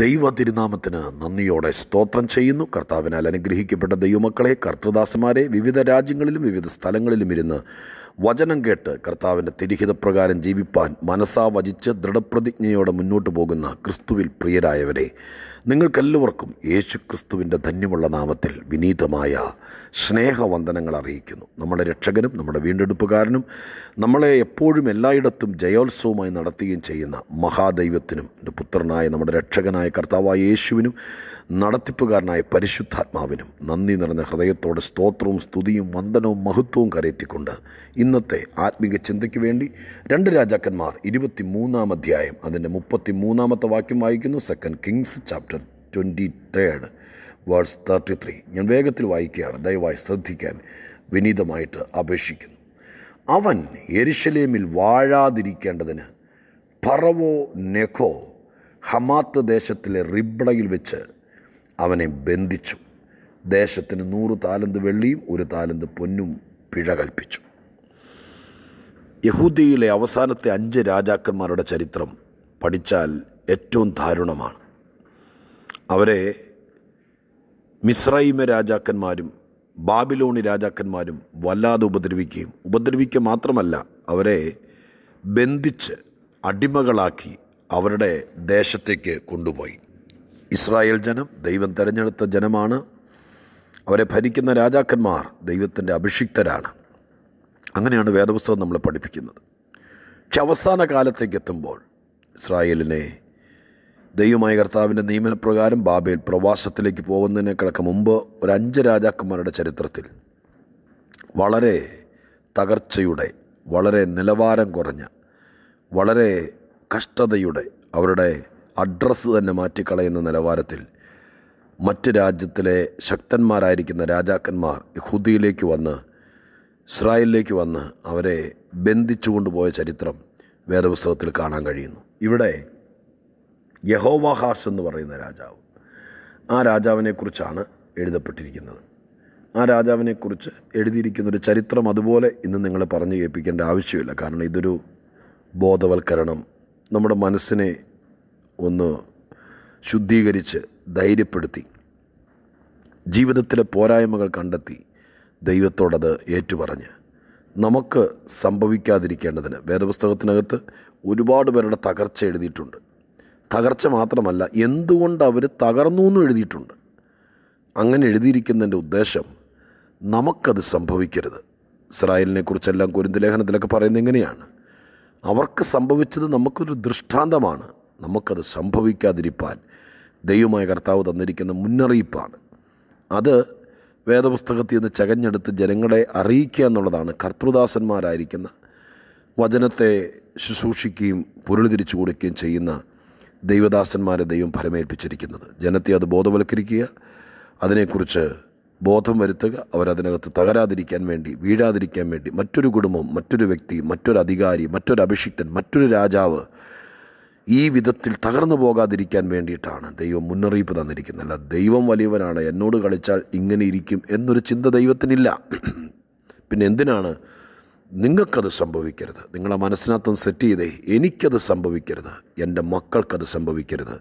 ദൈവ തിരുനാമത്തിന് നന്ദിയോടെ സ്തോത്രം ചെയ്യുന്നു കർത്താവിനാൽ അനുഗ്രഹിക്കപ്പെട്ട ദൈവമക്കളെ കർത്തൃദാസന്മാരെ വിവിധ രാജ്യങ്ങളിലും വിവിധ സ്ഥലങ്ങളിലും ഇരുന്ന് വചനം കേട്ട് കർത്താവിൻ്റെ തിരിഹിതപ്രകാരം ജീവിപ്പാൻ മനസ്സാ വചിച്ച് ദൃഢപ്രതിജ്ഞയോടെ മുന്നോട്ട് പോകുന്ന ക്രിസ്തുവിൽ പ്രിയരായവരെ നിങ്ങൾക്കെല്ലാവർക്കും യേശുക്രിസ്തുവിൻ്റെ ധന്യമുള്ള നാമത്തിൽ വിനീതമായ സ്നേഹവന്ദനങ്ങൾ അറിയിക്കുന്നു നമ്മുടെ രക്ഷകനും നമ്മുടെ വീണ്ടെടുപ്പുകാരനും നമ്മളെ എപ്പോഴും എല്ലായിടത്തും ജയോത്സവമായി നടത്തുകയും ചെയ്യുന്ന മഹാദൈവത്തിനും എൻ്റെ പുത്രനായ നമ്മുടെ രക്ഷകനായ കർത്താവായ യേശുവിനും നടത്തിപ്പുകാരനായ പരിശുദ്ധാത്മാവിനും നന്ദി നിറഞ്ഞ ഹൃദയത്തോടെ സ്തോത്രവും സ്തുതിയും വന്ദനവും മഹത്വവും കരയറ്റിക്കൊണ്ട് ഇന്നത്തെ ആത്മീക ചിന്തയ്ക്ക് വേണ്ടി രണ്ട് രാജാക്കന്മാർ ഇരുപത്തി മൂന്നാം അധ്യായം അതിൻ്റെ മുപ്പത്തി മൂന്നാമത്തെ വാക്യം വായിക്കുന്നു second Kings chapter twenty third words thirty three ഞാൻ വേഗത്തിൽ വായിക്കുകയാണ് ദയവായി ശ്രദ്ധിക്കാൻ വിനീതമായിട്ട് അപേക്ഷിക്കുന്നു അവൻ എരിശലേമിൽ വാഴാതിരിക്കേണ്ടതിന് പറവോ നെഖോ ഹമാത്ത് ദേശത്തിലെ റിബ്ളയിൽ വെച്ച് അവനെ ബന്ധിച്ചു ദേശത്തിന് നൂറ് താലന്ത് വെള്ളിയും ഒരു താലന്ത് പൊന്നും പിഴ കൽപ്പിച്ചു യഹൂദിയിലെ അവസാനത്തെ അഞ്ച് രാജാക്കന്മാരുടെ ചരിത്രം പഠിച്ചാൽ ഏറ്റവും ദാരുണമാണ് അവരെ മിസ്രൈമ രാജാക്കന്മാരും ബാബിലോണി രാജാക്കന്മാരും വല്ലാതെ ഉപദ്രവിക്കുകയും ഉപദ്രവിക്കുക മാത്രമല്ല അവരെ ബന്ധിച്ച് അടിമകളാക്കി അവരുടെ ദേശത്തേക്ക് കൊണ്ടുപോയി ഇസ്രായേൽ ജനം ദൈവം തിരഞ്ഞെടുത്ത ജനമാണ് അവരെ ഭരിക്കുന്ന രാജാക്കന്മാർ ദൈവത്തിൻ്റെ അഭിഷിക്തരാണ് അങ്ങനെയാണ് വേദപുസ്തകം നമ്മളെ പഠിപ്പിക്കുന്നത് പക്ഷെ അവസാന കാലത്തേക്ക് എത്തുമ്പോൾ ഇസ്രായേലിനെ ദൈവമായ കർത്താവിൻ്റെ നിയമനപ്രകാരം ബാബേൽ പ്രവാസത്തിലേക്ക് കിടക്ക മുമ്പ് ഒരു അഞ്ച് രാജാക്കന്മാരുടെ ചരിത്രത്തിൽ വളരെ തകർച്ചയുടെ വളരെ നിലവാരം കുറഞ്ഞ വളരെ കഷ്ടതയുടെ അവരുടെ അഡ്രസ്സ് തന്നെ മാറ്റിക്കളയുന്ന നിലവാരത്തിൽ മറ്റ് രാജ്യത്തിലെ ശക്തന്മാരായിരിക്കുന്ന രാജാക്കന്മാർ ഹുദിയിലേക്ക് വന്ന് ഇസ്രായേലിലേക്ക് വന്ന് അവരെ ബന്ധിച്ചു കൊണ്ടുപോയ ചരിത്രം വേദപുസ്തകത്തിൽ കാണാൻ കഴിയുന്നു ഇവിടെ യഹോവാഹാസ് എന്ന് പറയുന്ന രാജാവ് ആ രാജാവിനെക്കുറിച്ചാണ് എഴുതപ്പെട്ടിരിക്കുന്നത് ആ രാജാവിനെക്കുറിച്ച് എഴുതിയിരിക്കുന്ന ഒരു ചരിത്രം അതുപോലെ ഇന്ന് നിങ്ങൾ പറഞ്ഞു കേൾപ്പിക്കേണ്ട ആവശ്യമില്ല കാരണം ഇതൊരു ബോധവൽക്കരണം നമ്മുടെ മനസ്സിനെ ഒന്ന് ശുദ്ധീകരിച്ച് ധൈര്യപ്പെടുത്തി ജീവിതത്തിലെ പോരായ്മകൾ കണ്ടെത്തി ദൈവത്തോടത് ഏറ്റുപറഞ്ഞ് നമുക്ക് സംഭവിക്കാതിരിക്കേണ്ടതിന് വേദപുസ്തകത്തിനകത്ത് ഒരുപാട് പേരുടെ തകർച്ച എഴുതിയിട്ടുണ്ട് തകർച്ച മാത്രമല്ല എന്തുകൊണ്ട് അവർ തകർന്നു എന്നും എഴുതിയിട്ടുണ്ട് അങ്ങനെ എഴുതിയിരിക്കുന്നതിൻ്റെ ഉദ്ദേശം നമുക്കത് സംഭവിക്കരുത് ഇസ്രായേലിനെക്കുറിച്ചെല്ലാം കുരുന്ത് ലേഖനത്തിലൊക്കെ പറയുന്നത് എങ്ങനെയാണ് അവർക്ക് സംഭവിച്ചത് നമുക്കൊരു ദൃഷ്ടാന്തമാണ് നമുക്കത് സംഭവിക്കാതിരിക്കാൻ ദൈവമായ കർത്താവ് തന്നിരിക്കുന്ന മുന്നറിയിപ്പാണ് അത് വേദപുസ്തകത്തിൽ നിന്ന് ചകഞ്ഞെടുത്ത് ജനങ്ങളെ അറിയിക്കുക എന്നുള്ളതാണ് കർത്തൃദാസന്മാരായിരിക്കുന്ന വചനത്തെ ശുശ്രൂഷിക്കുകയും പൊരുളിതിരിച്ചു കൊടുക്കുകയും ചെയ്യുന്ന ദൈവദാസന്മാരെ ദൈവം ഫലമേൽപ്പിച്ചിരിക്കുന്നത് ജനത്തെ അത് ബോധവൽക്കരിക്കുക അതിനെക്കുറിച്ച് ബോധം വരുത്തുക അവരതിനകത്ത് തകരാതിരിക്കാൻ വേണ്ടി വീഴാതിരിക്കാൻ വേണ്ടി മറ്റൊരു കുടുംബം മറ്റൊരു വ്യക്തി മറ്റൊരു അധികാരി മറ്റൊരു അഭിഷിക്തൻ മറ്റൊരു രാജാവ് ഈ വിധത്തിൽ തകർന്നു പോകാതിരിക്കാൻ വേണ്ടിയിട്ടാണ് ദൈവം മുന്നറിയിപ്പ് തന്നിരിക്കുന്നത് അല്ല ദൈവം വലിയവനാണ് എന്നോട് കളിച്ചാൽ ഇങ്ങനെ ഇരിക്കും എന്നൊരു ചിന്ത ദൈവത്തിനില്ല പിന്നെ എന്തിനാണ് നിങ്ങൾക്കത് സംഭവിക്കരുത് നിങ്ങളുടെ മനസ്സിനകത്തും സെറ്റ് ചെയ്തേ എനിക്കത് സംഭവിക്കരുത് എൻ്റെ മക്കൾക്കത് സംഭവിക്കരുത്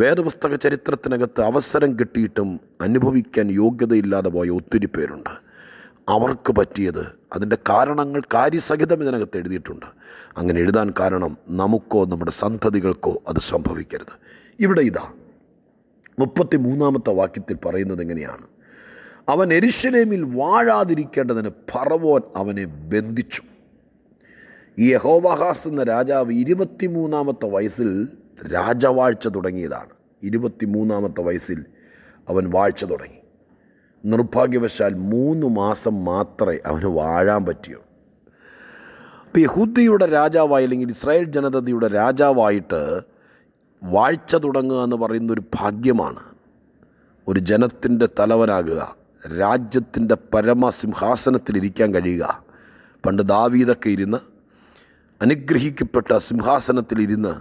വേദപുസ്തക ചരിത്രത്തിനകത്ത് അവസരം കിട്ടിയിട്ടും അനുഭവിക്കാൻ യോഗ്യതയില്ലാതെ പോയ ഒത്തിരി പേരുണ്ട് അവർക്ക് പറ്റിയത് അതിൻ്റെ കാരണങ്ങൾ കാര്യസഹിതം ഇതിനകത്ത് എഴുതിയിട്ടുണ്ട് അങ്ങനെ എഴുതാൻ കാരണം നമുക്കോ നമ്മുടെ സന്തതികൾക്കോ അത് സംഭവിക്കരുത് ഇവിടെ ഇതാ മുപ്പത്തി മൂന്നാമത്തെ വാക്യത്തിൽ പറയുന്നത് എങ്ങനെയാണ് അവൻ എരിശലേമിൽ വാഴാതിരിക്കേണ്ടതിന് പറവോൻ അവനെ ബന്ധിച്ചു ഈ യഹോവഹാസ് എന്ന രാജാവ് ഇരുപത്തിമൂന്നാമത്തെ വയസ്സിൽ രാജവാഴ്ച തുടങ്ങിയതാണ് ഇരുപത്തിമൂന്നാമത്തെ വയസ്സിൽ അവൻ വാഴ്ച തുടങ്ങി നിർഭാഗ്യവശാൽ മൂന്ന് മാസം മാത്രമേ അവന് വാഴാൻ പറ്റിയോ അപ്പോൾ യഹൂദിയുടെ രാജാവായി അല്ലെങ്കിൽ ഇസ്രായേൽ ജനതയുടെ രാജാവായിട്ട് വാഴ്ച തുടങ്ങുക എന്ന് പറയുന്ന ഒരു ഭാഗ്യമാണ് ഒരു ജനത്തിൻ്റെ തലവനാകുക രാജ്യത്തിൻ്റെ പരമസിംഹാസനത്തിലിരിക്കാൻ കഴിയുക പണ്ട് ദാവീതൊക്കെ ഇരുന്ന് അനുഗ്രഹിക്കപ്പെട്ട സിംഹാസനത്തിലിരുന്ന്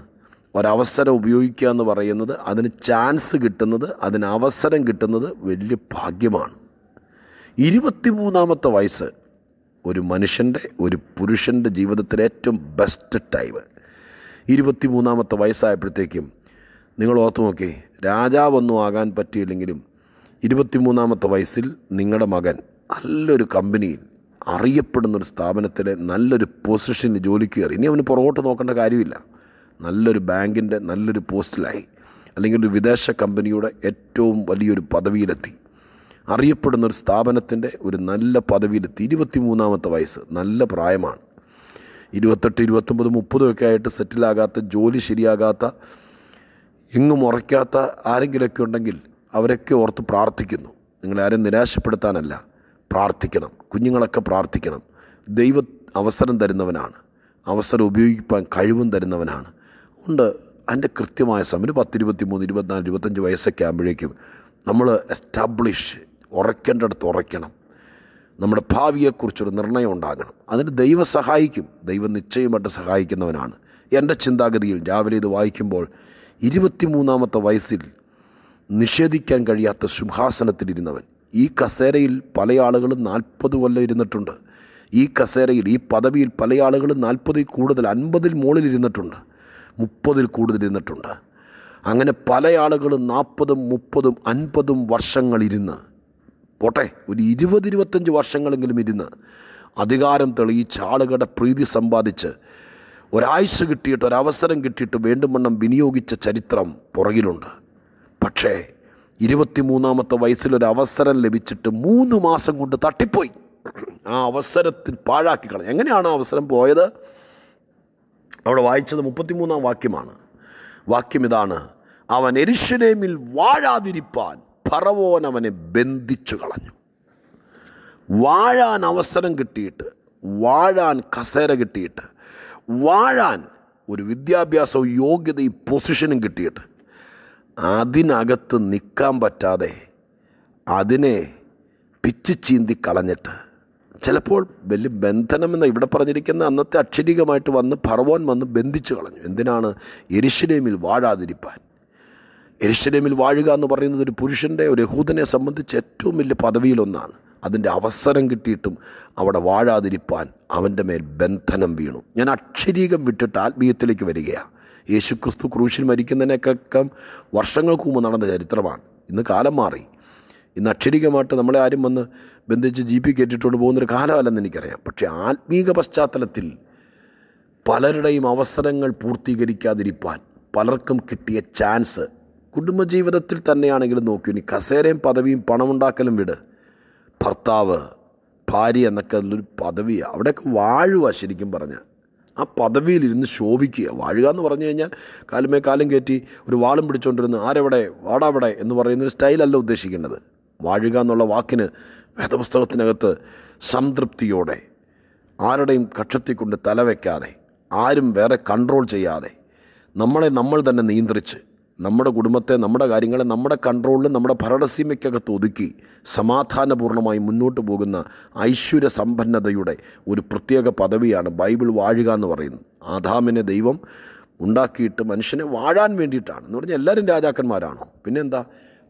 ഒരവസരം ഉപയോഗിക്കുക എന്ന് പറയുന്നത് അതിന് ചാൻസ് കിട്ടുന്നത് അതിന് അവസരം കിട്ടുന്നത് വലിയ ഭാഗ്യമാണ് ഇരുപത്തിമൂന്നാമത്തെ വയസ്സ് ഒരു മനുഷ്യൻ്റെ ഒരു പുരുഷൻ്റെ ജീവിതത്തിലെ ഏറ്റവും ബെസ്റ്റ് ടൈം ഇരുപത്തിമൂന്നാമത്തെ വയസ്സായപ്പോഴത്തേക്കും നിങ്ങൾ ഓർത്തു നോക്കി രാജാവൊന്നും ആകാൻ പറ്റിയില്ലെങ്കിലും ഇരുപത്തിമൂന്നാമത്തെ വയസ്സിൽ നിങ്ങളുടെ മകൻ നല്ലൊരു കമ്പനിയിൽ ഒരു സ്ഥാപനത്തിലെ നല്ലൊരു പൊസിഷന് ജോലിക്ക് കയറി ഇനി അവന് പുറകോട്ട് നോക്കേണ്ട കാര്യമില്ല നല്ലൊരു ബാങ്കിൻ്റെ നല്ലൊരു പോസ്റ്റിലായി അല്ലെങ്കിൽ ഒരു വിദേശ കമ്പനിയുടെ ഏറ്റവും വലിയൊരു പദവിയിലെത്തി അറിയപ്പെടുന്ന ഒരു സ്ഥാപനത്തിൻ്റെ ഒരു നല്ല പദവിയിലെത്തി ഇരുപത്തി മൂന്നാമത്തെ വയസ്സ് നല്ല പ്രായമാണ് ഇരുപത്തെട്ട് ഇരുപത്തൊമ്പത് മുപ്പതുമൊക്കെ ആയിട്ട് സെറ്റിലാകാത്ത ജോലി ശരിയാകാത്ത എങ്ങും ഉറയ്ക്കാത്ത ആരെങ്കിലുമൊക്കെ ഉണ്ടെങ്കിൽ അവരൊക്കെ ഓർത്ത് പ്രാർത്ഥിക്കുന്നു നിങ്ങളാരും നിരാശപ്പെടുത്താനല്ല പ്രാർത്ഥിക്കണം കുഞ്ഞുങ്ങളൊക്കെ പ്രാർത്ഥിക്കണം ദൈവ അവസരം തരുന്നവനാണ് അവസരം ഉപയോഗിക്കാൻ കഴിവും തരുന്നവനാണ് ഉണ്ട് അതിൻ്റെ കൃത്യമായ സമയം ഒരു പത്ത് ഇരുപത്തി മൂന്ന് ഇരുപത്തിനാല് ഇരുപത്തഞ്ച് വയസ്സൊക്കെ ആകുമ്പോഴേക്കും നമ്മൾ എസ്റ്റാബ്ലിഷ് ഉറയ്ക്കേണ്ടടത്ത് ഉറയ്ക്കണം നമ്മുടെ ഭാവിയെക്കുറിച്ചൊരു നിർണയം ഉണ്ടാകണം അതിന് ദൈവം സഹായിക്കും ദൈവം നിശ്ചയമായിട്ട് സഹായിക്കുന്നവനാണ് എൻ്റെ ചിന്താഗതിയിൽ രാവിലെ ഇത് വായിക്കുമ്പോൾ ഇരുപത്തിമൂന്നാമത്തെ വയസ്സിൽ നിഷേധിക്കാൻ കഴിയാത്ത സിംഹാസനത്തിലിരുന്നവൻ ഈ കസേരയിൽ പല ആളുകളും നാൽപ്പത് കൊല്ലം ഇരുന്നിട്ടുണ്ട് ഈ കസേരയിൽ ഈ പദവിയിൽ പല ആളുകളും നാൽപ്പതിൽ കൂടുതൽ അൻപതിൽ മുകളിൽ ഇരുന്നിട്ടുണ്ട് മുപ്പതിൽ കൂടുതൽ ഇരുന്നിട്ടുണ്ട് അങ്ങനെ പല ആളുകളും നാൽപ്പതും മുപ്പതും അൻപതും വർഷങ്ങളിരുന്ന് പോട്ടെ ഒരു ഇരുപത് ഇരുപത്തഞ്ച് വർഷങ്ങളെങ്കിലും ഇരുന്ന് അധികാരം തെളിയിച്ച് ആളുകളുടെ പ്രീതി സമ്പാദിച്ച് ഒരാഴ്ച കിട്ടിയിട്ട് ഒരവസരം കിട്ടിയിട്ട് വേണ്ടും വണ്ണം വിനിയോഗിച്ച ചരിത്രം പുറകിലുണ്ട് പക്ഷേ ഇരുപത്തിമൂന്നാമത്തെ വയസ്സിലൊരു അവസരം ലഭിച്ചിട്ട് മൂന്ന് മാസം കൊണ്ട് തട്ടിപ്പോയി ആ അവസരത്തിൽ പാഴാക്കി കളഞ്ഞു എങ്ങനെയാണ് അവസരം പോയത് അവിടെ വായിച്ചത് മുപ്പത്തിമൂന്നാം വാക്യമാണ് വാക്യം ഇതാണ് അവൻ എരിശുലേമിൽ വാഴാതിരിപ്പാൻ ഫറവോൻ അവനെ ബന്ധിച്ചു കളഞ്ഞു വാഴാൻ അവസരം കിട്ടിയിട്ട് വാഴാൻ കസേര കിട്ടിയിട്ട് വാഴാൻ ഒരു വിദ്യാഭ്യാസവും യോഗ്യതയും പൊസിഷനും കിട്ടിയിട്ട് അതിനകത്ത് നിൽക്കാൻ പറ്റാതെ അതിനെ പിച്ചു ചീന്തി കളഞ്ഞിട്ട് ചിലപ്പോൾ വലിയ ബന്ധനമെന്ന് ഇവിടെ പറഞ്ഞിരിക്കുന്ന അന്നത്തെ അക്ഷരികമായിട്ട് വന്ന് ഫറവോൻ വന്ന് ബന്ധിച്ചു കളഞ്ഞു എന്തിനാണ് എരിശിനേമിൽ വാഴാതിരിപ്പാൻ എരിശിനേമിൽ വാഴുക എന്ന് പറയുന്നത് ഒരു പുരുഷൻ്റെ ഒരു യഹൂദനെ സംബന്ധിച്ച് ഏറ്റവും വലിയ പദവിയിലൊന്നാണ് അതിൻ്റെ അവസരം കിട്ടിയിട്ടും അവിടെ വാഴാതിരിപ്പാൻ അവൻ്റെ മേൽ ബന്ധനം വീണു ഞാൻ അക്ഷരീകം വിട്ടിട്ട് ആത്മീയത്തിലേക്ക് വരികയാണ് യേശുക്രിസ്തു ക്രൂശിൽ മരിക്കുന്നതിനേക്കം വർഷങ്ങൾക്ക് മുമ്പ് നടന്ന ചരിത്രമാണ് ഇന്ന് കാലം മാറി ഇന്ന് അക്ഷരികമായിട്ട് നമ്മളെ ആരും വന്ന് ബന്ധിച്ച് പി കയറ്റിട്ടുകൊണ്ട് പോകുന്നൊരു കാലമല്ലെന്ന് എനിക്കറിയാം പക്ഷേ ആത്മീക പശ്ചാത്തലത്തിൽ പലരുടെയും അവസരങ്ങൾ പൂർത്തീകരിക്കാതിരിക്കാൻ പലർക്കും കിട്ടിയ ചാൻസ് കുടുംബജീവിതത്തിൽ തന്നെയാണെങ്കിലും നോക്കൂ ഇനി കസേരയും പദവിയും പണമുണ്ടാക്കലും വിട് ഭർത്താവ് ഭാര്യ എന്നൊക്കെ അതിലൊരു പദവിയാണ് അവിടെയൊക്കെ വാഴുക ശരിക്കും പറഞ്ഞാൽ ആ പദവിയിലിരുന്ന് ശോഭിക്കുക വാഴുക എന്ന് പറഞ്ഞു കഴിഞ്ഞാൽ കാലുമേ കാലം കയറ്റി ഒരു വാളും പിടിച്ചുകൊണ്ടിരുന്ന് ആരെവിടെ വാടാവിടെ എന്ന് പറയുന്നൊരു സ്റ്റൈലല്ല ഉദ്ദേശിക്കേണ്ടത് വാഴുക എന്നുള്ള വാക്കിന് വേദപുസ്തകത്തിനകത്ത് സംതൃപ്തിയോടെ ആരുടെയും കക്ഷത്തിൽ കൊണ്ട് തലവെക്കാതെ ആരും വേറെ കൺട്രോൾ ചെയ്യാതെ നമ്മളെ നമ്മൾ തന്നെ നിയന്ത്രിച്ച് നമ്മുടെ കുടുംബത്തെ നമ്മുടെ കാര്യങ്ങളെ നമ്മുടെ കൺട്രോളിൽ നമ്മുടെ ഭരണസീമയ്ക്കകത്ത് ഒതുക്കി സമാധാനപൂർണ്ണമായി മുന്നോട്ട് പോകുന്ന ഐശ്വര്യ സമ്പന്നതയുടെ ഒരു പ്രത്യേക പദവിയാണ് ബൈബിൾ വാഴുക എന്ന് പറയുന്നത് ആദാമിനെ ദൈവം ഉണ്ടാക്കിയിട്ട് മനുഷ്യനെ വാഴാൻ വേണ്ടിയിട്ടാണ് എന്ന് പറഞ്ഞാൽ എല്ലാവരും രാജാക്കന്മാരാണോ പിന്നെന്താ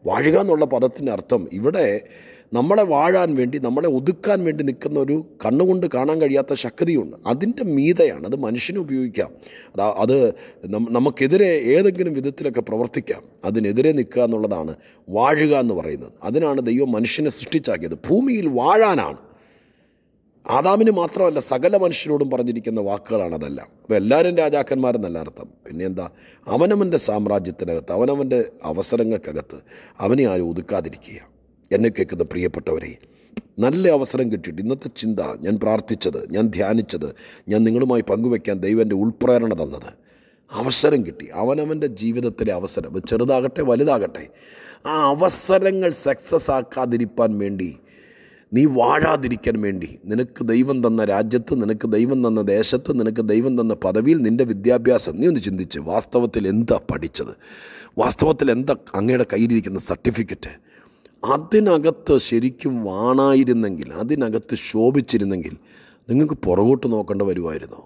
വാഴുക എന്നുള്ള പദത്തിൻ്റെ അർത്ഥം ഇവിടെ നമ്മളെ വാഴാൻ വേണ്ടി നമ്മളെ ഒതുക്കാൻ വേണ്ടി നിൽക്കുന്ന ഒരു കണ്ണുകൊണ്ട് കാണാൻ കഴിയാത്ത ശക്തിയുണ്ട് അതിൻ്റെ മീതയാണ് അത് മനുഷ്യനെ ഉപയോഗിക്കാം അത് അത് നമുക്കെതിരെ ഏതെങ്കിലും വിധത്തിലൊക്കെ പ്രവർത്തിക്കാം അതിനെതിരെ നിൽക്കുക എന്നുള്ളതാണ് വാഴുക എന്ന് പറയുന്നത് അതിനാണ് ദൈവം മനുഷ്യനെ സൃഷ്ടിച്ചാക്കിയത് ഭൂമിയിൽ വാഴാനാണ് ആദാമിന് മാത്രമല്ല സകല മനുഷ്യരോടും പറഞ്ഞിരിക്കുന്ന വാക്കുകളാണ് അതെല്ലാം അപ്പോൾ എല്ലാവരും രാജാക്കന്മാരെന്നല്ല അർത്ഥം പിന്നെ എന്താ അവനവൻ്റെ സാമ്രാജ്യത്തിനകത്ത് അവനവൻ്റെ അവസരങ്ങൾക്കകത്ത് അവനെ ആരും ഒതുക്കാതിരിക്കുകയാണ് എന്നെ കേൾക്കുന്ന പ്രിയപ്പെട്ടവരെ നല്ല അവസരം കിട്ടിയിട്ട് ഇന്നത്തെ ചിന്ത ഞാൻ പ്രാർത്ഥിച്ചത് ഞാൻ ധ്യാനിച്ചത് ഞാൻ നിങ്ങളുമായി പങ്കുവയ്ക്കാൻ ദൈവൻ്റെ ഉൾപ്രേരണ തന്നത് അവസരം കിട്ടി അവനവൻ്റെ ജീവിതത്തിലെ അവസരം ചെറുതാകട്ടെ വലുതാകട്ടെ ആ അവസരങ്ങൾ സക്സസ് ആക്കാതിരിക്കാൻ വേണ്ടി നീ വാഴാതിരിക്കാൻ വേണ്ടി നിനക്ക് ദൈവം തന്ന രാജ്യത്ത് നിനക്ക് ദൈവം തന്ന ദേശത്ത് നിനക്ക് ദൈവം തന്ന പദവിയിൽ നിൻ്റെ വിദ്യാഭ്യാസം നീ ഒന്ന് ചിന്തിച്ച് വാസ്തവത്തിൽ എന്താ പഠിച്ചത് വാസ്തവത്തിൽ എന്താ അങ്ങയുടെ കയ്യിലിരിക്കുന്ന സർട്ടിഫിക്കറ്റ് അതിനകത്ത് ശരിക്കും വാണായിരുന്നെങ്കിൽ അതിനകത്ത് ശോഭിച്ചിരുന്നെങ്കിൽ നിങ്ങൾക്ക് പുറകോട്ട് നോക്കേണ്ട വരുമായിരുന്നു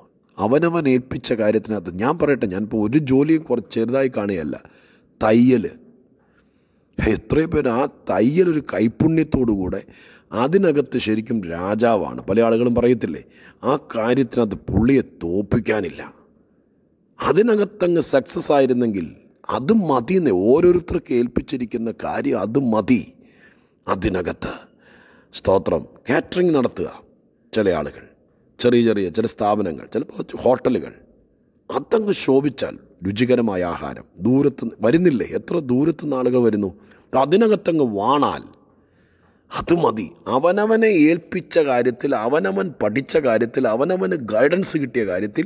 അവനവൻ ഏൽപ്പിച്ച കാര്യത്തിനകത്ത് ഞാൻ പറയട്ടെ ഞാനിപ്പോൾ ഒരു ജോലിയും കുറച്ച് ചെറുതായി കാണുകയല്ല തയ്യൽ എത്രയും പേര് ആ തയ്യൽ ഒരു കൈപ്പുണ്യത്തോടുകൂടെ അതിനകത്ത് ശരിക്കും രാജാവാണ് പല ആളുകളും പറയത്തില്ലേ ആ കാര്യത്തിനകത്ത് പുള്ളിയെ തോപ്പിക്കാനില്ല അതിനകത്തങ്ങ് സക്സസ് ആയിരുന്നെങ്കിൽ അത് മതി ഓരോരുത്തർക്ക് ഏൽപ്പിച്ചിരിക്കുന്ന കാര്യം അത് മതി അതിനകത്ത് സ്തോത്രം കാറ്ററിംഗ് നടത്തുക ചില ആളുകൾ ചെറിയ ചെറിയ ചില സ്ഥാപനങ്ങൾ ചിലപ്പോൾ ഹോട്ടലുകൾ അതങ്ങ് ശോഭിച്ചാൽ രുചികരമായ ആഹാരം ദൂരത്ത് വരുന്നില്ലേ എത്ര ദൂരത്തുനിന്ന് ആളുകൾ വരുന്നു അതിനകത്തങ്ങ് വാണാൽ അത് മതി അവനവനെ ഏൽപ്പിച്ച കാര്യത്തിൽ അവനവൻ പഠിച്ച കാര്യത്തിൽ അവനവന് ഗൈഡൻസ് കിട്ടിയ കാര്യത്തിൽ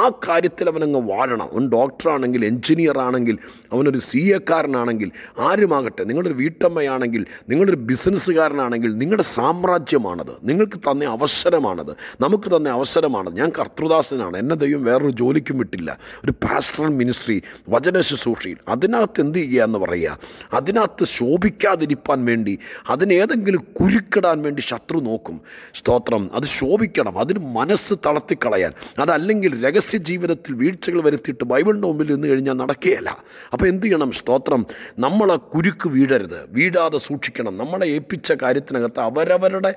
ആ കാര്യത്തിൽ അവനങ്ങ് വാഴണം അവൻ ഡോക്ടറാണെങ്കിൽ എൻജിനീയർ ആണെങ്കിൽ അവനൊരു സി എക്കാരനാണെങ്കിൽ ആരുമാകട്ടെ നിങ്ങളൊരു വീട്ടമ്മയാണെങ്കിൽ നിങ്ങളൊരു ബിസിനസ്സുകാരനാണെങ്കിൽ നിങ്ങളുടെ സാമ്രാജ്യമാണത് നിങ്ങൾക്ക് തന്നെ അവസരമാണത് നമുക്ക് തന്നെ അവസരമാണത് ഞാൻ കർത്തൃദാസനാണ് എന്നെ ദൈവം വേറൊരു ജോലിക്കും വിട്ടില്ല ഒരു പാസ്റ്ററൽ മിനിസ്ട്രി വചന ശുശ്രൂഷയിൽ അതിനകത്ത് എന്ത് ചെയ്യുക എന്ന് പറയുക അതിനകത്ത് ശോഭിക്കാതിരിക്കാൻ വേണ്ടി അതിനേതെങ്കിലും എന്തെങ്കിലും കുരുക്കിടാൻ വേണ്ടി ശത്രു നോക്കും സ്തോത്രം അത് ശോഭിക്കണം അതിന് മനസ്സ് തളർത്തിക്കളയാൻ അതല്ലെങ്കിൽ രഹസ്യ ജീവിതത്തിൽ വീഴ്ചകൾ വരുത്തിയിട്ട് ബൈബിളിൻ്റെ മുമ്പിൽ നിന്ന് കഴിഞ്ഞാൽ നടക്കുകയല്ല അപ്പോൾ എന്ത് ചെയ്യണം സ്തോത്രം നമ്മളെ കുരുക്ക് വീഴരുത് വീഴാതെ സൂക്ഷിക്കണം നമ്മളെ ഏൽപ്പിച്ച കാര്യത്തിനകത്ത് അവരവരുടെ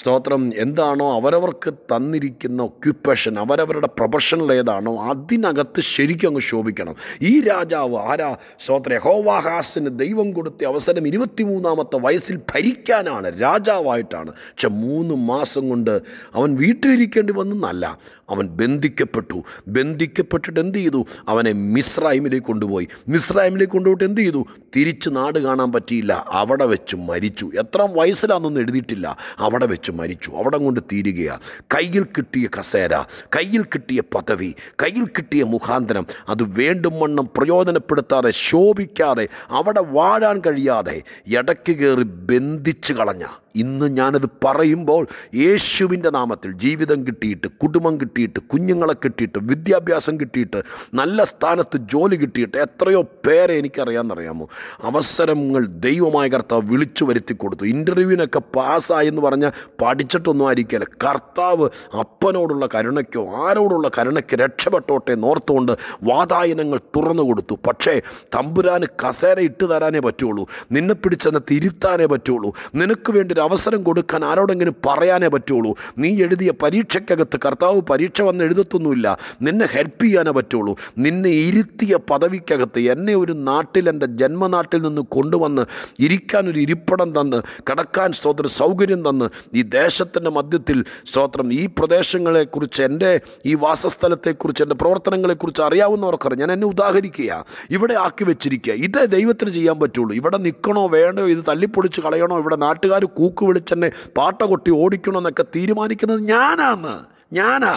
സ്തോത്രം എന്താണോ അവരവർക്ക് തന്നിരിക്കുന്ന ഒക്യുപ്പേഷൻ അവരവരുടെ പ്രൊഫഷണൽ ഏതാണോ അതിനകത്ത് ശരിക്കും അങ്ങ് ശോഭിക്കണം ഈ രാജാവ് ആരാ സ്തോത്ര ഹോവാഹാസിന് ദൈവം കൊടുത്ത അവസരം ഇരുപത്തിമൂന്നാമത്തെ വയസ്സിൽ ഭരിക്കാൻ മഹാനാണ് രാജാവായിട്ടാണ് പക്ഷെ മൂന്ന് മാസം കൊണ്ട് അവൻ വീട്ടിലിരിക്കേണ്ടി വന്നെന്നല്ല അവൻ ബന്ധിക്കപ്പെട്ടു ബന്ധിക്കപ്പെട്ടിട്ട് എന്ത് ചെയ്തു അവനെ മിസ്രൈമിലേക്ക് കൊണ്ടുപോയി മിസ്രൈമിലേക്ക് കൊണ്ടുപോയിട്ട് എന്ത് ചെയ്തു തിരിച്ച് നാട് കാണാൻ പറ്റിയില്ല അവിടെ വെച്ച് മരിച്ചു എത്ര വയസ്സിലാന്നൊന്നും എഴുതിയിട്ടില്ല അവിടെ വെച്ച് മരിച്ചു അവിടെ കൊണ്ട് തീരുകയാണ് കയ്യിൽ കിട്ടിയ കസേര കയ്യിൽ കിട്ടിയ പദവി കയ്യിൽ കിട്ടിയ മുഖാന്തരം അത് വേണ്ടും വണ്ണം പ്രയോജനപ്പെടുത്താതെ ശോഭിക്കാതെ അവിടെ വാഴാൻ കഴിയാതെ ഇടയ്ക്ക് കയറി ബന്ധിച്ച് കളഞ്ഞ ഇന്ന് ഞാനത് പറയുമ്പോൾ യേശുവിൻ്റെ നാമത്തിൽ ജീവിതം കിട്ടിയിട്ട് കുടുംബം കിട്ടിയിട്ട് കുഞ്ഞുങ്ങളെ കിട്ടിയിട്ട് വിദ്യാഭ്യാസം കിട്ടിയിട്ട് നല്ല സ്ഥാനത്ത് ജോലി കിട്ടിയിട്ട് എത്രയോ പേരെ എനിക്കറിയാമെന്നറിയാമോ അവസരങ്ങൾ ദൈവമായ കർത്താവ് വിളിച്ചു വരുത്തി കൊടുത്തു ഇൻ്റർവ്യൂവിനൊക്കെ പാസ്സായെന്ന് പറഞ്ഞാൽ പഠിച്ചിട്ടൊന്നും ആയിരിക്കില്ല കർത്താവ് അപ്പനോടുള്ള കരുണയ്ക്കോ ആരോടുള്ള കരുണയ്ക്ക് രക്ഷപ്പെട്ടോട്ടെ നോർത്തുകൊണ്ട് വാതായനങ്ങൾ തുറന്നു കൊടുത്തു പക്ഷേ തമ്പുരാന് കസേര ഇട്ട് തരാനേ പറ്റുള്ളൂ നിന്നെ പിടിച്ചെന്ന് തിരുത്താനേ പറ്റുള്ളൂ നിനക്ക് വേണ്ടി ഒരു അവസരം കൊടുക്കാൻ ആരോടെങ്കിലും പറയാനേ പറ്റുള്ളൂ നീ എഴുതിയ പരീക്ഷയ്ക്കകത്ത് കർത്താവ് പരീക്ഷ വന്ന് എഴുതത്തൊന്നുമില്ല നിന്നെ ഹെൽപ്പ് ചെയ്യാനേ പറ്റുള്ളൂ നിന്നെ ഇരുത്തിയ പദവിക്കകത്ത് എന്നെ ഒരു നാട്ടിൽ എൻ്റെ ജന്മനാട്ടിൽ നിന്ന് കൊണ്ടുവന്ന് ഇരിക്കാൻ ഒരു ഇരിപ്പിടം തന്ന് കടക്കാൻ സ്തോത്രം സൗകര്യം തന്ന് ഈ ദേശത്തിൻ്റെ മധ്യത്തിൽ സ്തോത്രം ഈ പ്രദേശങ്ങളെക്കുറിച്ച് എൻ്റെ ഈ വാസസ്ഥലത്തെക്കുറിച്ച് എൻ്റെ പ്രവർത്തനങ്ങളെക്കുറിച്ച് അറിയാവുന്നവർക്കറിയാം ഞാൻ എന്നെ ഉദാഹരിക്കുക ഇവിടെ ആക്കി വെച്ചിരിക്കുക ഇത് ദൈവത്തിന് ചെയ്യാൻ പറ്റുള്ളൂ ഇവിടെ നിൽക്കണോ വേണോ ഇത് തല്ലിപ്പൊളിച്ച് കളയണോ ഇവിടെ നാട്ടുകാർ കൂ മൂക്ക് വിളിച്ചെന്നെ പാട്ട കൊട്ടി ഓടിക്കണമെന്നൊക്കെ തീരുമാനിക്കുന്നത് ഞാനാണ് ഞാനാ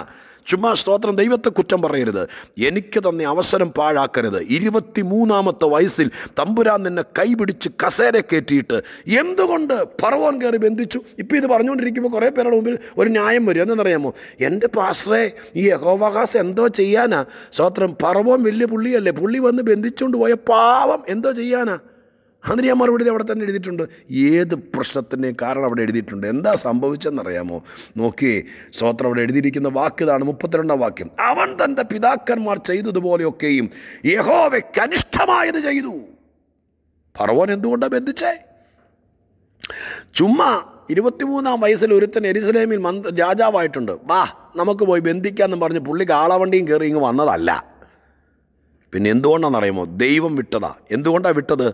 ചുമ്മാ സ്തോത്രം ദൈവത്തെ കുറ്റം പറയരുത് എനിക്ക് തന്നെ അവസരം പാഴാക്കരുത് ഇരുപത്തി മൂന്നാമത്തെ വയസ്സിൽ തമ്പുരാൻ നിന്നെ കൈപിടിച്ച് കസേര കയറ്റിയിട്ട് എന്തുകൊണ്ട് പറവോൻ കയറി ബന്ധിച്ചു ഇപ്പോൾ ഇത് പറഞ്ഞുകൊണ്ടിരിക്കുമ്പോൾ കുറേ പേരുടെ മുമ്പിൽ ഒരു ന്യായം വരും എന്നറിയാമോ എൻ്റെ പാസ്റ്ററെ ഈ യഹോവാകാശം എന്തോ ചെയ്യാനാ സ്തോത്രം പറവോൻ വലിയ പുള്ളിയല്ലേ പുള്ളി വന്ന് ബന്ധിച്ചുകൊണ്ട് പോയ പാവം എന്തോ ചെയ്യാനാ അതിന് ഞാൻ മറുപടി അവിടെ തന്നെ എഴുതിയിട്ടുണ്ട് ഏത് പ്രശ്നത്തിൻ്റെയും കാരണം അവിടെ എഴുതിയിട്ടുണ്ട് എന്താ സംഭവിച്ചെന്നറിയാമോ നോക്കിയേ സ്വോത്രം അവിടെ എഴുതിയിരിക്കുന്ന വാക്ക് ഇതാണ് മുപ്പത്തിരണ്ടാം വാക്യം അവൻ തൻ്റെ പിതാക്കന്മാർ ചെയ്തതുപോലെയൊക്കെയും യഹോവയ്ക്ക് അനിഷ്ടമായത് ചെയ്തു ഫറവോൻ എന്തുകൊണ്ടാണ് ബന്ധിച്ചേ ചുമ്മാ ഇരുപത്തിമൂന്നാം വയസ്സിൽ ഒരുത്തൻ എരിസലേമിൽ മന്ത് രാജാവായിട്ടുണ്ട് വാ നമുക്ക് പോയി ബന്ധിക്കാമെന്ന് പറഞ്ഞ് പുള്ളി കാളവണ്ടിയും കയറി ഇങ്ങ് വന്നതല്ല പിന്നെ എന്തുകൊണ്ടാണെന്നറിയുമോ ദൈവം വിട്ടതാ എന്തുകൊണ്ടാണ് വിട്ടത്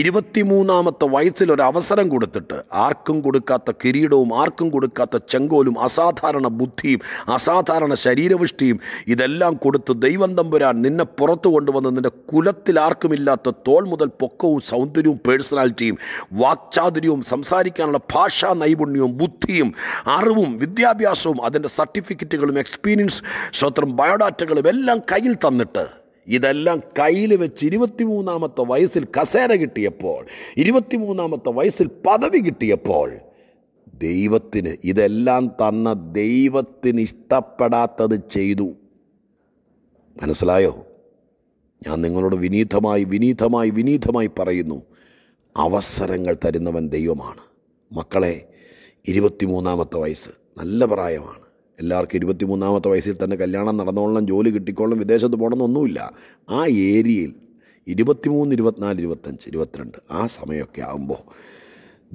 ഇരുപത്തിമൂന്നാമത്തെ വയസ്സിൽ ഒരു അവസരം കൊടുത്തിട്ട് ആർക്കും കൊടുക്കാത്ത കിരീടവും ആർക്കും കൊടുക്കാത്ത ചെങ്കോലും അസാധാരണ ബുദ്ധിയും അസാധാരണ ശരീരവിഷ്ടിയും ഇതെല്ലാം കൊടുത്ത് ദൈവം തമ്പുരാൻ നിന്നെ പുറത്തു കൊണ്ടുവന്ന് നിന്റെ കുലത്തിൽ ആർക്കുമില്ലാത്ത തോൾ മുതൽ പൊക്കവും സൗന്ദര്യവും പേഴ്സണാലിറ്റിയും വാക്ചാതുര്യവും സംസാരിക്കാനുള്ള ഭാഷാ നൈപുണ്യവും ബുദ്ധിയും അറിവും വിദ്യാഭ്യാസവും അതിൻ്റെ സർട്ടിഫിക്കറ്റുകളും എക്സ്പീരിയൻസ് സ്വത്രം ബയോഡാറ്റകളും എല്ലാം കയ്യിൽ തന്നിട്ട് ഇതെല്ലാം കയ്യിൽ വെച്ച് മൂന്നാമത്തെ വയസ്സിൽ കസേര കിട്ടിയപ്പോൾ മൂന്നാമത്തെ വയസ്സിൽ പദവി കിട്ടിയപ്പോൾ ദൈവത്തിന് ഇതെല്ലാം തന്ന ദൈവത്തിന് ഇഷ്ടപ്പെടാത്തത് ചെയ്തു മനസ്സിലായോ ഞാൻ നിങ്ങളോട് വിനീതമായി വിനീതമായി വിനീതമായി പറയുന്നു അവസരങ്ങൾ തരുന്നവൻ ദൈവമാണ് മക്കളെ മൂന്നാമത്തെ വയസ്സ് നല്ല പ്രായമാണ് എല്ലാവർക്കും ഇരുപത്തിമൂന്നാമത്തെ വയസ്സിൽ തന്നെ കല്യാണം നടന്നോളണം ജോലി കിട്ടിക്കോളണം വിദേശത്ത് പോകണമെന്നൊന്നുമില്ല ആ ഏരിയയിൽ ഇരുപത്തിമൂന്ന് ഇരുപത്തിനാല് ഇരുപത്തഞ്ച് ഇരുപത്തിരണ്ട് ആ സമയമൊക്കെ ആകുമ്പോൾ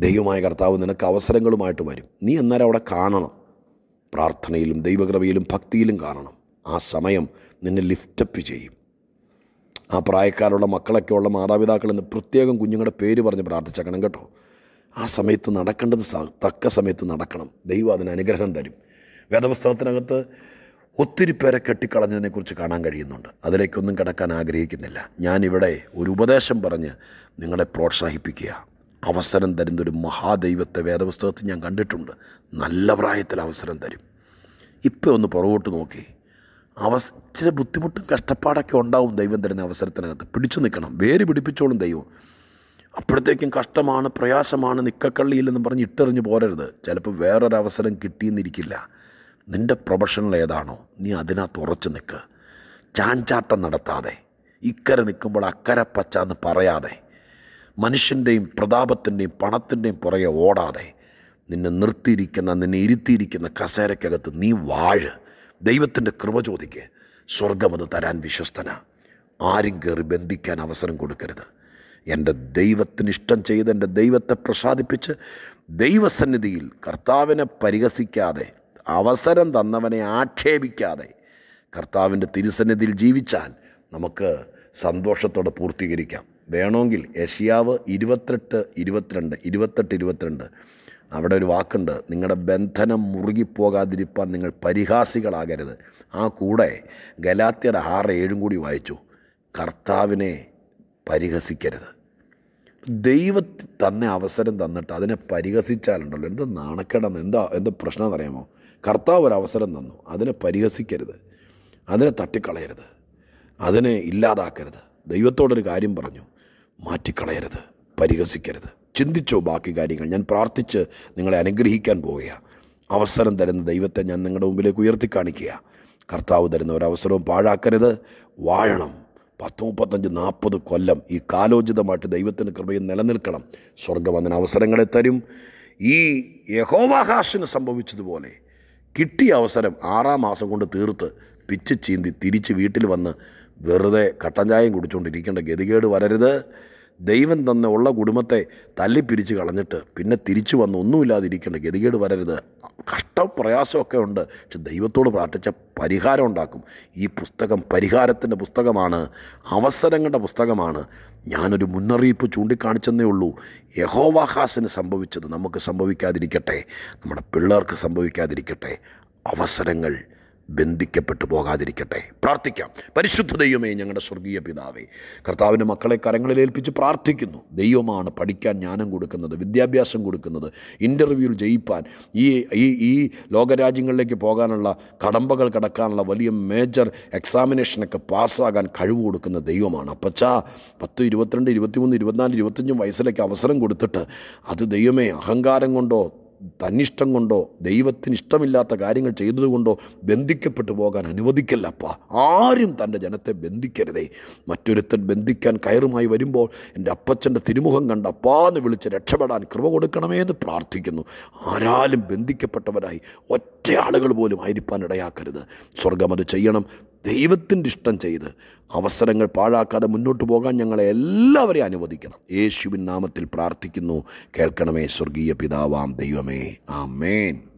ദൈവമായ കർത്താവ് നിനക്ക് അവസരങ്ങളുമായിട്ട് വരും നീ അന്നേരം അവിടെ കാണണം പ്രാർത്ഥനയിലും ദൈവകൃപയിലും ഭക്തിയിലും കാണണം ആ സമയം നിന്നെ ലിഫ്റ്റപ്പ് ചെയ്യും ആ പ്രായക്കാരുള്ള മക്കളൊക്കെ ഉള്ള മാതാപിതാക്കൾ എന്ന് പ്രത്യേകം കുഞ്ഞുങ്ങളുടെ പേര് പറഞ്ഞ് പ്രാർത്ഥിച്ചേക്കണം കേട്ടോ ആ സമയത്ത് നടക്കേണ്ടത് തക്ക സമയത്ത് നടക്കണം ദൈവം അതിന് അനുഗ്രഹം തരും വേദപുസ്തകത്തിനകത്ത് ഒത്തിരി പേരെ കെട്ടിക്കളഞ്ഞതിനെക്കുറിച്ച് കാണാൻ കഴിയുന്നുണ്ട് അതിലേക്കൊന്നും കിടക്കാൻ ആഗ്രഹിക്കുന്നില്ല ഞാനിവിടെ ഒരു ഉപദേശം പറഞ്ഞ് നിങ്ങളെ പ്രോത്സാഹിപ്പിക്കുക അവസരം തരുന്നൊരു മഹാദൈവത്തെ വേദപുസ്തകത്തിൽ ഞാൻ കണ്ടിട്ടുണ്ട് നല്ല പ്രായത്തിൽ അവസരം തരും ഇപ്പോൾ ഒന്ന് പുറകോട്ട് നോക്കി അവസ ചില ബുദ്ധിമുട്ടും കഷ്ടപ്പാടൊക്കെ ഉണ്ടാവും ദൈവം തരുന്ന അവസരത്തിനകത്ത് പിടിച്ചു നിൽക്കണം വേര് പിടിപ്പിച്ചോളും ദൈവം അപ്പോഴത്തേക്കും കഷ്ടമാണ് പ്രയാസമാണ് നിക്കക്കള്ളിയില്ലെന്ന് പറഞ്ഞ് ഇട്ടെറിഞ്ഞ് പോരരുത് ചിലപ്പോൾ വേറൊരവസരം കിട്ടിയെന്നിരിക്കില്ല നിൻ്റെ പ്രൊഫഷണൽ ഏതാണോ നീ അതിനകത്ത് ഉറച്ചു നിൽക്ക് ചാഞ്ചാട്ടം നടത്താതെ ഇക്കരെ നിൽക്കുമ്പോൾ അക്കരെ പച്ച എന്ന് പറയാതെ മനുഷ്യൻ്റെയും പ്രതാപത്തിൻ്റെയും പണത്തിൻ്റെയും പുറകെ ഓടാതെ നിന്നെ നിർത്തിയിരിക്കുന്ന നിന്നെ ഇരുത്തിയിരിക്കുന്ന കസേരക്കകത്ത് നീ വാഴ് ദൈവത്തിൻ്റെ കൃപ ചോദിക്ക് സ്വർഗമത് തരാൻ വിശ്വസ്തന ആരും കയറി ബന്ധിക്കാൻ അവസരം കൊടുക്കരുത് എൻ്റെ ദൈവത്തിന് ഇഷ്ടം ചെയ്ത് എൻ്റെ ദൈവത്തെ പ്രസാദിപ്പിച്ച് ദൈവസന്നിധിയിൽ കർത്താവിനെ പരിഹസിക്കാതെ അവസരം തന്നവനെ ആക്ഷേപിക്കാതെ കർത്താവിൻ്റെ തിരുസന്നിധിയിൽ ജീവിച്ചാൽ നമുക്ക് സന്തോഷത്തോടെ പൂർത്തീകരിക്കാം വേണമെങ്കിൽ യശിയാവ് ഇരുപത്തെട്ട് ഇരുപത്തിരണ്ട് ഇരുപത്തെട്ട് ഇരുപത്തിരണ്ട് അവിടെ ഒരു വാക്കുണ്ട് നിങ്ങളുടെ ബന്ധനം മുറുകിപ്പോകാതിരിപ്പാൻ നിങ്ങൾ പരിഹാസികളാകരുത് ആ കൂടെ ഗലാത്യർ ആറ് ഏഴും കൂടി വായിച്ചു കർത്താവിനെ പരിഹസിക്കരുത് ദൈവത്തിൽ തന്നെ അവസരം തന്നിട്ട് അതിനെ പരിഹസിച്ചാലുണ്ടല്ലോ എന്താ നാണക്കേടെന്ന് എന്താ എന്താ പ്രശ്നം കർത്താവ് ഒരു അവസരം തന്നു അതിനെ പരിഹസിക്കരുത് അതിനെ തട്ടിക്കളയരുത് അതിനെ ഇല്ലാതാക്കരുത് ദൈവത്തോടൊരു കാര്യം പറഞ്ഞു മാറ്റിക്കളയരുത് പരിഹസിക്കരുത് ചിന്തിച്ചോ ബാക്കി കാര്യങ്ങൾ ഞാൻ പ്രാർത്ഥിച്ച് നിങ്ങളെ അനുഗ്രഹിക്കാൻ പോവുകയാണ് അവസരം തരുന്ന ദൈവത്തെ ഞാൻ നിങ്ങളുടെ മുമ്പിലേക്ക് ഉയർത്തി കാണിക്കുക കർത്താവ് തരുന്ന ഒരവസരവും പാഴാക്കരുത് വാഴണം പത്ത് മുപ്പത്തഞ്ച് നാൽപ്പത് കൊല്ലം ഈ കാലോചിതമായിട്ട് ദൈവത്തിന് കൃപയിൽ നിലനിൽക്കണം സ്വർഗം അതിന് അവസരങ്ങളെ തരും ഈ യഹോവാഹാഷിന് സംഭവിച്ചതുപോലെ കിട്ടിയ അവസരം ആറാം മാസം കൊണ്ട് തീർത്ത് പിച്ച് ചീന്തി തിരിച്ച് വീട്ടിൽ വന്ന് വെറുതെ കട്ടൻ ചായയും കുടിച്ചുകൊണ്ടിരിക്കേണ്ട ഗതികേട് വരരുത് ദൈവം തന്നെ ഉള്ള കുടുംബത്തെ തല്ലിപ്പിരിച്ച് കളഞ്ഞിട്ട് പിന്നെ തിരിച്ചു വന്ന് ഒന്നുമില്ലാതിരിക്കേണ്ട ഗതികേട് വരരുത് കഷ്ടം പ്രയാസമൊക്കെ ഉണ്ട് പക്ഷെ ദൈവത്തോട് പ്രാർത്ഥിച്ച പരിഹാരം ഉണ്ടാക്കും ഈ പുസ്തകം പരിഹാരത്തിൻ്റെ പുസ്തകമാണ് അവസരങ്ങളുടെ പുസ്തകമാണ് ഞാനൊരു മുന്നറിയിപ്പ് ചൂണ്ടിക്കാണിച്ചെന്നേ ഉള്ളൂ യഹോവാഹാസിന് സംഭവിച്ചത് നമുക്ക് സംഭവിക്കാതിരിക്കട്ടെ നമ്മുടെ പിള്ളേർക്ക് സംഭവിക്കാതിരിക്കട്ടെ അവസരങ്ങൾ ബന്ധിക്കപ്പെട്ടു പോകാതിരിക്കട്ടെ പ്രാർത്ഥിക്കാം പരിശുദ്ധ ദൈവമേ ഞങ്ങളുടെ സ്വർഗീയ പിതാവേ കർത്താവിൻ്റെ മക്കളെ കരങ്ങളിൽ ഏൽപ്പിച്ച് പ്രാർത്ഥിക്കുന്നു ദൈവമാണ് പഠിക്കാൻ ജ്ഞാനം കൊടുക്കുന്നത് വിദ്യാഭ്യാസം കൊടുക്കുന്നത് ഇൻ്റർവ്യൂവിൽ ജയിപ്പാൻ ഈ ഈ ഈ ലോകരാജ്യങ്ങളിലേക്ക് പോകാനുള്ള കടമ്പകൾ കടക്കാനുള്ള വലിയ മേജർ എക്സാമിനേഷനൊക്കെ പാസ്സാകാൻ കഴിവ് കൊടുക്കുന്ന ദൈവമാണ് അപ്പച്ചാ പത്ത് ഇരുപത്തിരണ്ട് ഇരുപത്തിമൂന്ന് ഇരുപത്തിനാല് ഇരുപത്തഞ്ചും വയസ്സിലേക്ക് അവസരം കൊടുത്തിട്ട് അത് ദൈവമേ അഹങ്കാരം കൊണ്ടോ തന്നിഷ്ടം കൊണ്ടോ ദൈവത്തിന് ഇഷ്ടമില്ലാത്ത കാര്യങ്ങൾ ചെയ്തതുകൊണ്ടോ ബന്ധിക്കപ്പെട്ടു പോകാൻ അനുവദിക്കല്ലപ്പ ആരും തൻ്റെ ജനത്തെ ബന്ധിക്കരുതേ മറ്റൊരുത്തൻ ബന്ധിക്കാൻ കയറുമായി വരുമ്പോൾ എൻ്റെ അപ്പച്ചൻ്റെ തിരുമുഖം കണ്ട അപ്പാന്ന് വിളിച്ച് രക്ഷപ്പെടാൻ കൃപ കൊടുക്കണമേ എന്ന് പ്രാർത്ഥിക്കുന്നു ആരാലും ബന്ധിക്കപ്പെട്ടവരായി ഒറ്റ ആളുകൾ പോലും ആയിരിക്കാൻ ഇടയാക്കരുത് സ്വർഗം അത് ചെയ്യണം ദൈവത്തിൻ്റെ ഇഷ്ടം ചെയ്ത് അവസരങ്ങൾ പാഴാക്കാതെ മുന്നോട്ട് പോകാൻ ഞങ്ങളെ എല്ലാവരെയും അനുവദിക്കണം യേശുവിൻ നാമത്തിൽ പ്രാർത്ഥിക്കുന്നു കേൾക്കണമേ സ്വർഗീയ പിതാവാം ദൈവമേ ആ